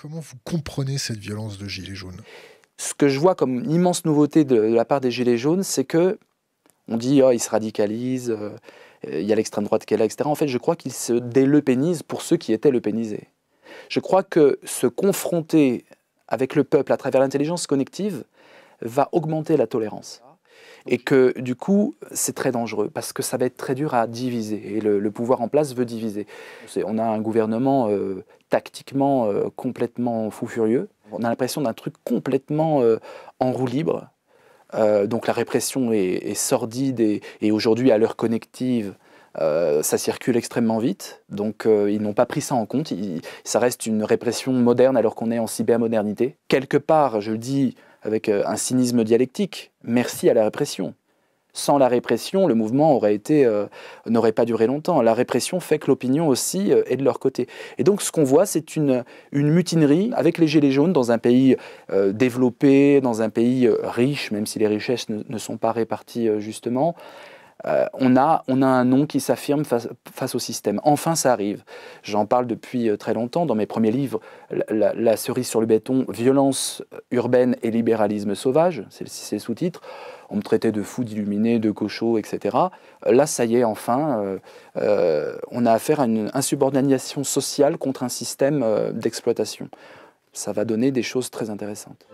Comment vous comprenez cette violence de Gilets jaunes Ce que je vois comme une immense nouveauté de, la part des Gilets jaunes, c'est que on dit qu'ils ah, se radicalisent, euh, il y a l'extrême droite qui est là, etc. En fait, je crois qu'ils se délepénisent pour ceux qui étaient lepénisés. Je crois que se confronter avec le peuple à travers l'intelligence connective va augmenter la tolérance. Et que du coup, c'est très dangereux parce que ça va être très dur à diviser. Et le, pouvoir en place veut diviser. On a un gouvernement euh, tactiquement euh, complètement fou furieux. On a l'impression d'un truc complètement euh, en roue libre. donc la répression est, sordide et, aujourd'hui, à l'heure connective, ça circule extrêmement vite, donc ils n'ont pas pris ça en compte. ça reste une répression moderne alors qu'on est en cybermodernité. Quelque part, je le dis, avec euh, un cynisme dialectique. Merci à la répression. Sans la répression, le mouvement aurait été euh, n'aurait pas duré longtemps. La répression fait que l'opinion aussi euh, est de leur côté. Et donc ce qu'on voit, c'est une, mutinerie avec les gilets jaunes dans un pays développé, dans un pays riche, même si les richesses ne sont pas réparties justement. Euh, on, a, un nom qui s'affirme face, au système. Enfin, ça arrive. J'en parle depuis euh, très longtemps dans mes premiers livres, La, cerise sur le béton, violence urbaine et libéralisme sauvage, c'est le sous-titre. On me traitait de fou, d'illuminé, de cochot, etc. Euh, là, ça y est, enfin, on a affaire à une insubordination sociale contre un système d'exploitation. Ça va donner des choses très intéressantes.